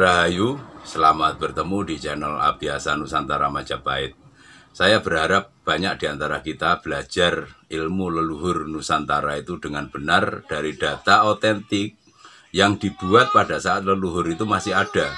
Rahayu, selamat bertemu di channel Abiasa Nusantara Majapahit. Saya berharap banyak di antara kita belajar ilmu leluhur Nusantara itu dengan benar dari data otentik yang dibuat pada saat leluhur itu masih ada.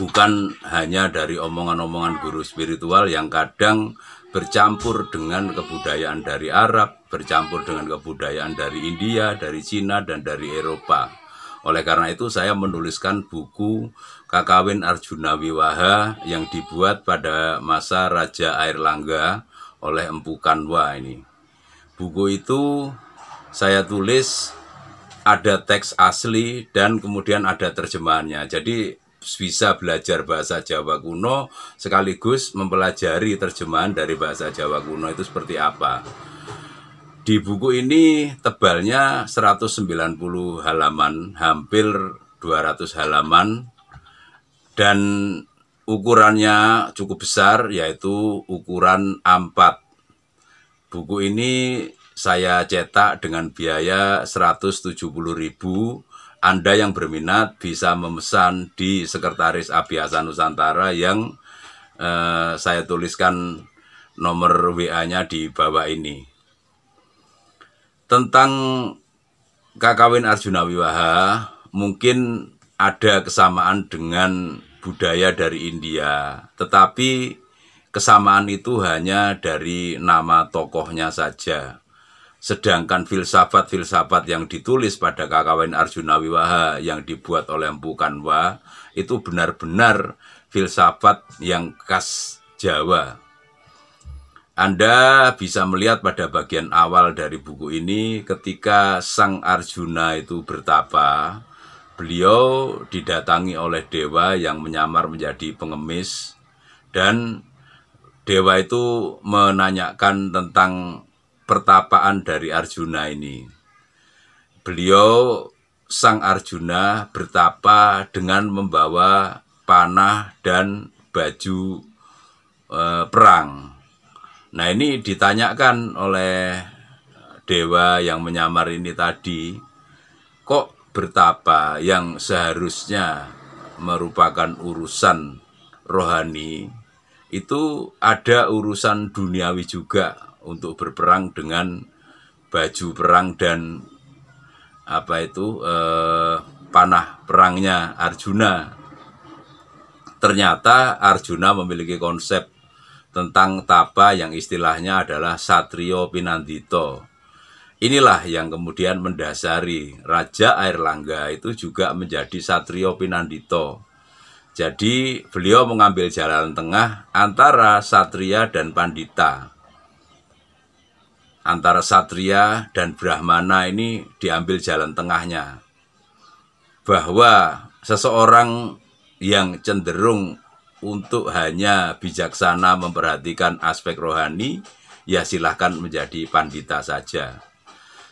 Bukan hanya dari omongan-omongan guru spiritual yang kadang bercampur dengan kebudayaan dari Arab, bercampur dengan kebudayaan dari India, dari Cina, dan dari Eropa. Oleh karena itu saya menuliskan buku Kakawin Arjuna Wiwaha yang dibuat pada masa Raja Air Langga oleh Empu Kanwa ini. Buku itu saya tulis ada teks asli dan kemudian ada terjemahannya. Jadi bisa belajar bahasa Jawa kuno sekaligus mempelajari terjemahan dari bahasa Jawa kuno itu seperti apa. Di buku ini tebalnya 190 halaman, hampir 200 halaman dan ukurannya cukup besar yaitu ukuran A4. Buku ini saya cetak dengan biaya 170.000. Anda yang berminat bisa memesan di Sekretaris Abiasa Nusantara yang eh, saya tuliskan nomor WA-nya di bawah ini. Tentang Kakawin Arjuna Wiwaha mungkin ada kesamaan dengan budaya dari India, tetapi kesamaan itu hanya dari nama tokohnya saja. Sedangkan filsafat-filsafat yang ditulis pada Kakawin Arjuna Wiwaha yang dibuat oleh Mpu Kanwa itu benar-benar filsafat yang khas Jawa. Anda bisa melihat pada bagian awal dari buku ini ketika Sang Arjuna itu bertapa, beliau didatangi oleh dewa yang menyamar menjadi pengemis dan dewa itu menanyakan tentang pertapaan dari Arjuna ini. Beliau Sang Arjuna bertapa dengan membawa panah dan baju e, perang Nah ini ditanyakan oleh dewa yang menyamar ini tadi, kok bertapa yang seharusnya merupakan urusan rohani itu ada urusan duniawi juga untuk berperang dengan baju perang dan apa itu eh, panah perangnya Arjuna. Ternyata Arjuna memiliki konsep tentang tapa yang istilahnya adalah Satrio Pinandito. Inilah yang kemudian mendasari Raja air langga itu juga menjadi Satrio Pinandito. Jadi beliau mengambil jalan tengah antara Satria dan Pandita. Antara Satria dan Brahmana ini diambil jalan tengahnya. Bahwa seseorang yang cenderung untuk hanya bijaksana memperhatikan aspek rohani, ya silahkan menjadi pandita saja.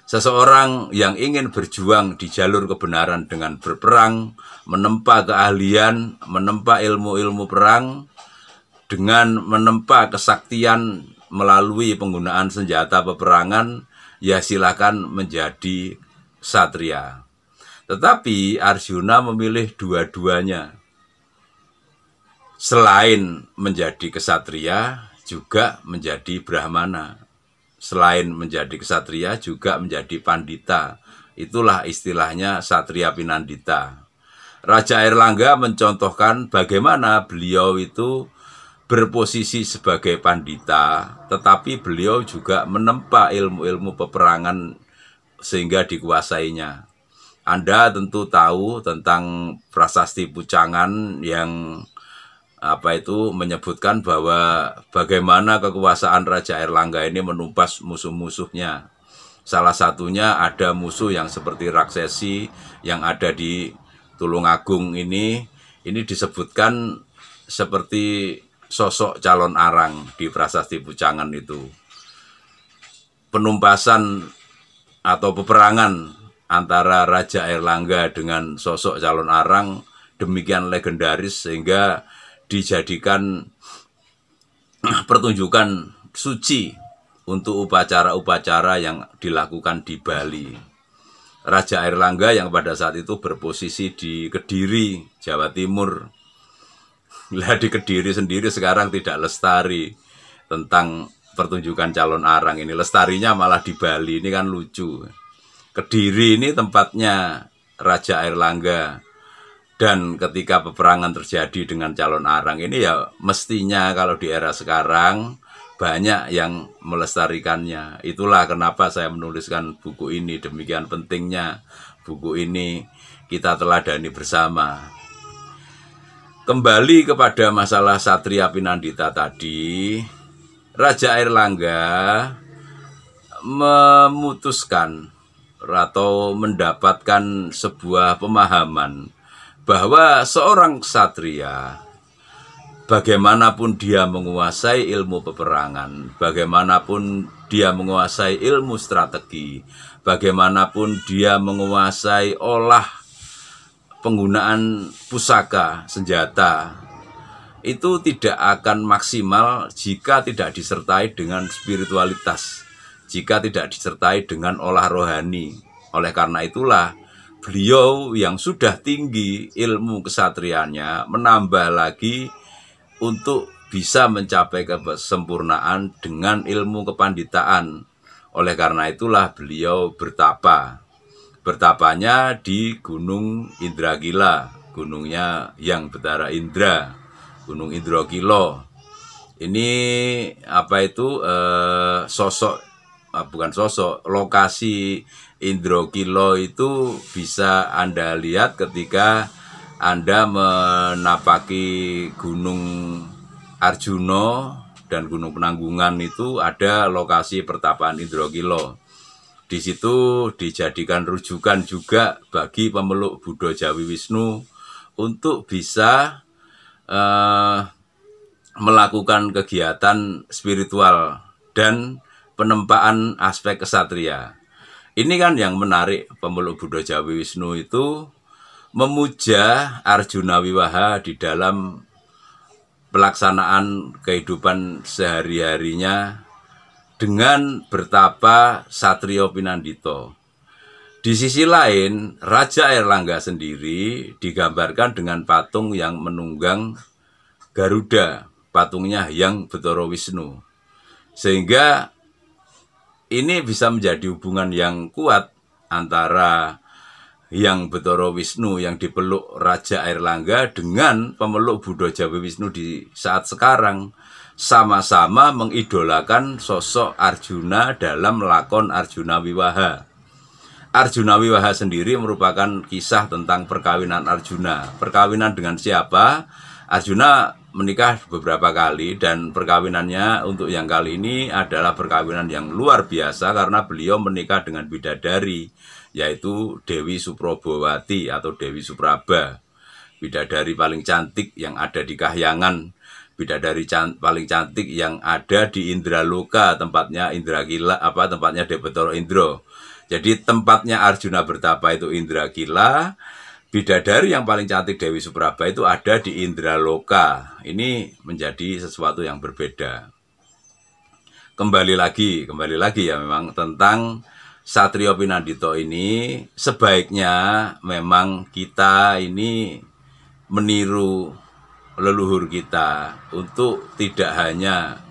Seseorang yang ingin berjuang di jalur kebenaran dengan berperang, menempa keahlian, menempa ilmu-ilmu perang, dengan menempa kesaktian melalui penggunaan senjata peperangan, ya silahkan menjadi satria. Tetapi Arjuna memilih dua-duanya selain menjadi kesatria juga menjadi brahmana. Selain menjadi kesatria juga menjadi pandita. Itulah istilahnya satria pinandita. Raja Erlangga mencontohkan bagaimana beliau itu berposisi sebagai pandita, tetapi beliau juga menempa ilmu-ilmu peperangan sehingga dikuasainya. Anda tentu tahu tentang prasasti Pucangan yang apa itu menyebutkan bahwa bagaimana kekuasaan Raja Erlangga ini menumpas musuh-musuhnya. Salah satunya ada musuh yang seperti raksesi yang ada di Tulungagung ini, ini disebutkan seperti sosok calon arang di Prasasti Pucangan itu. Penumpasan atau peperangan antara Raja Erlangga dengan sosok calon arang demikian legendaris sehingga dijadikan pertunjukan suci untuk upacara-upacara yang dilakukan di Bali. Raja Airlangga yang pada saat itu berposisi di Kediri, Jawa Timur. Lah di Kediri sendiri sekarang tidak lestari tentang pertunjukan calon arang ini. Lestarinya malah di Bali, ini kan lucu. Kediri ini tempatnya Raja Airlangga dan ketika peperangan terjadi dengan calon arang ini ya mestinya kalau di era sekarang banyak yang melestarikannya. Itulah kenapa saya menuliskan buku ini demikian pentingnya buku ini kita telah teladani bersama. Kembali kepada masalah Satria Pinandita tadi, Raja Airlangga memutuskan atau mendapatkan sebuah pemahaman bahwa seorang ksatria bagaimanapun dia menguasai ilmu peperangan, bagaimanapun dia menguasai ilmu strategi, bagaimanapun dia menguasai olah penggunaan pusaka senjata itu tidak akan maksimal jika tidak disertai dengan spiritualitas, jika tidak disertai dengan olah rohani. Oleh karena itulah beliau yang sudah tinggi ilmu kesatriannya menambah lagi untuk bisa mencapai kesempurnaan dengan ilmu kepanditaan. Oleh karena itulah beliau bertapa. Bertapanya di Gunung Indragila, gunungnya yang betara Indra, Gunung Indragilo. Ini apa itu eh, sosok eh, bukan sosok lokasi Indro kilo itu bisa Anda lihat ketika Anda menapaki Gunung Arjuno dan Gunung Penanggungan itu ada lokasi pertapaan Indro kilo. Di situ dijadikan rujukan juga bagi pemeluk Buddha Jawi Wisnu untuk bisa eh, melakukan kegiatan spiritual dan penempaan aspek kesatria. Ini kan yang menarik pemeluk Buddha Jawi Wisnu itu memuja Arjuna Wiwaha di dalam pelaksanaan kehidupan sehari-harinya dengan bertapa Satrio Pinandito. Di sisi lain, Raja Erlangga sendiri digambarkan dengan patung yang menunggang Garuda, patungnya yang Betoro Wisnu. Sehingga ini bisa menjadi hubungan yang kuat antara yang Betoro Wisnu yang dipeluk Raja Airlangga dengan pemeluk Buddha Jawa Wisnu di saat sekarang sama-sama mengidolakan sosok Arjuna dalam lakon Arjuna Wiwaha. Arjuna Wiwaha sendiri merupakan kisah tentang perkawinan Arjuna. Perkawinan dengan siapa? Arjuna menikah beberapa kali dan perkawinannya untuk yang kali ini adalah perkawinan yang luar biasa karena beliau menikah dengan bidadari yaitu Dewi Suprabowati atau Dewi Supraba bidadari paling cantik yang ada di Kahyangan bidadari can paling cantik yang ada di Indraloka tempatnya Indra Gila apa tempatnya Debetoro Indro jadi tempatnya Arjuna bertapa itu Indra Gila Bidadari yang paling cantik Dewi Supraba itu ada di Indraloka. Ini menjadi sesuatu yang berbeda. Kembali lagi, kembali lagi ya memang tentang Satrio Pinandito ini sebaiknya memang kita ini meniru leluhur kita untuk tidak hanya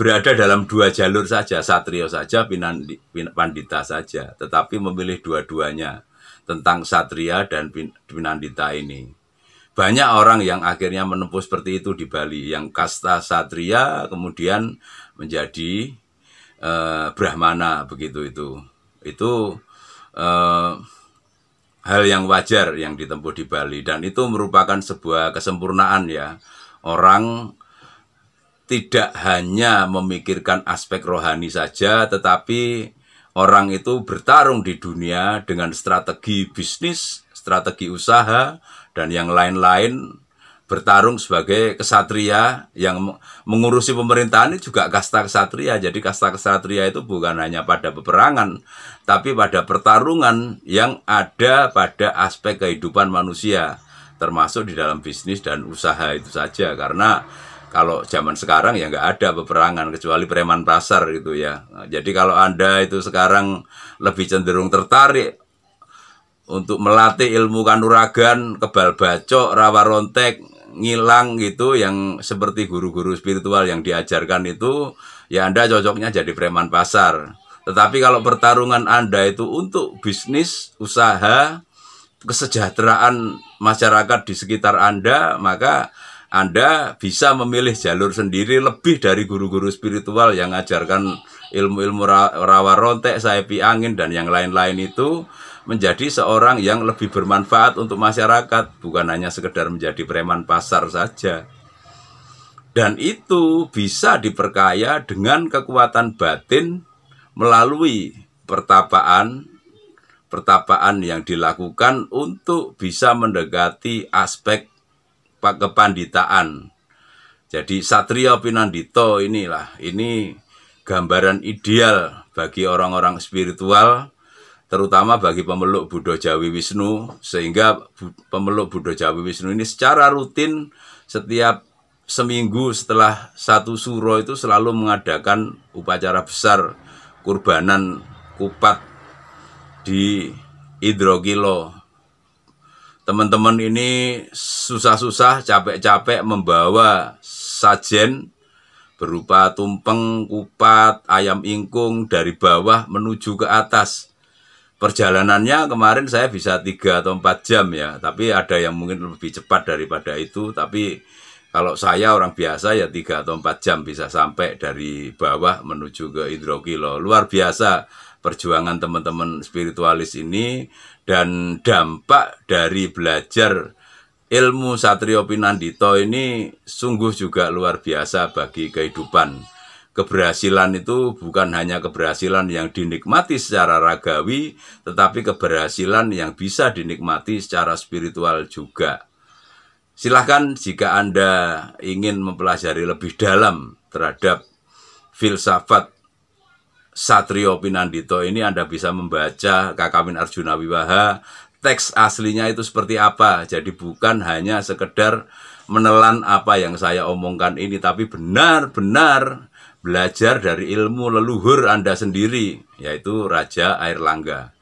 berada dalam dua jalur saja, satrio saja, Pinandita saja, tetapi memilih dua-duanya tentang Satria dan Pinandita ini. Banyak orang yang akhirnya menempuh seperti itu di Bali, yang kasta Satria kemudian menjadi eh, Brahmana begitu itu. Itu eh, hal yang wajar yang ditempuh di Bali dan itu merupakan sebuah kesempurnaan ya. Orang tidak hanya memikirkan aspek rohani saja tetapi Orang itu bertarung di dunia dengan strategi bisnis, strategi usaha, dan yang lain-lain bertarung sebagai kesatria yang mengurusi pemerintahan ini juga kasta kesatria. Jadi kasta kesatria itu bukan hanya pada peperangan, tapi pada pertarungan yang ada pada aspek kehidupan manusia, termasuk di dalam bisnis dan usaha itu saja. Karena kalau zaman sekarang ya nggak ada peperangan kecuali preman pasar gitu ya. Jadi kalau Anda itu sekarang lebih cenderung tertarik untuk melatih ilmu kanuragan, kebal bacok, rawa rontek, ngilang gitu yang seperti guru-guru spiritual yang diajarkan itu ya Anda cocoknya jadi preman pasar. Tetapi kalau pertarungan Anda itu untuk bisnis, usaha, kesejahteraan masyarakat di sekitar Anda, maka anda bisa memilih jalur sendiri lebih dari guru-guru spiritual yang mengajarkan ilmu-ilmu rawa rontek, saipi angin, dan yang lain-lain itu menjadi seorang yang lebih bermanfaat untuk masyarakat, bukan hanya sekedar menjadi preman pasar saja. Dan itu bisa diperkaya dengan kekuatan batin melalui pertapaan pertapaan yang dilakukan untuk bisa mendekati aspek kepanditaan. Jadi Satrio Pinandito inilah, ini gambaran ideal bagi orang-orang spiritual, terutama bagi pemeluk Buddha Jawi Wisnu, sehingga pemeluk Buddha Jawi Wisnu ini secara rutin setiap seminggu setelah satu suro itu selalu mengadakan upacara besar kurbanan kupat di Idrogilo Teman-teman ini susah-susah, capek-capek membawa sajen berupa tumpeng, kupat, ayam ingkung dari bawah menuju ke atas. Perjalanannya kemarin saya bisa tiga atau empat jam ya, tapi ada yang mungkin lebih cepat daripada itu, tapi kalau saya orang biasa ya tiga atau empat jam bisa sampai dari bawah menuju ke Indrokilo. Luar biasa perjuangan teman-teman spiritualis ini dan dampak dari belajar ilmu Satrio Pinandito ini sungguh juga luar biasa bagi kehidupan. Keberhasilan itu bukan hanya keberhasilan yang dinikmati secara ragawi, tetapi keberhasilan yang bisa dinikmati secara spiritual juga. Silahkan jika Anda ingin mempelajari lebih dalam terhadap filsafat Satrio Pinandito ini Anda bisa membaca Min Arjuna Wiwaha teks aslinya itu seperti apa. Jadi bukan hanya sekedar menelan apa yang saya omongkan ini tapi benar-benar belajar dari ilmu leluhur Anda sendiri yaitu Raja Air Langga.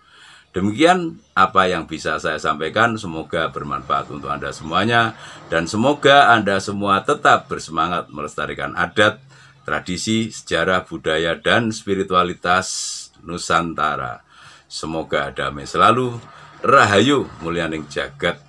Demikian apa yang bisa saya sampaikan, semoga bermanfaat untuk Anda semuanya dan semoga Anda semua tetap bersemangat melestarikan adat tradisi, sejarah, budaya, dan spiritualitas Nusantara. Semoga damai selalu, rahayu Mulianing jagat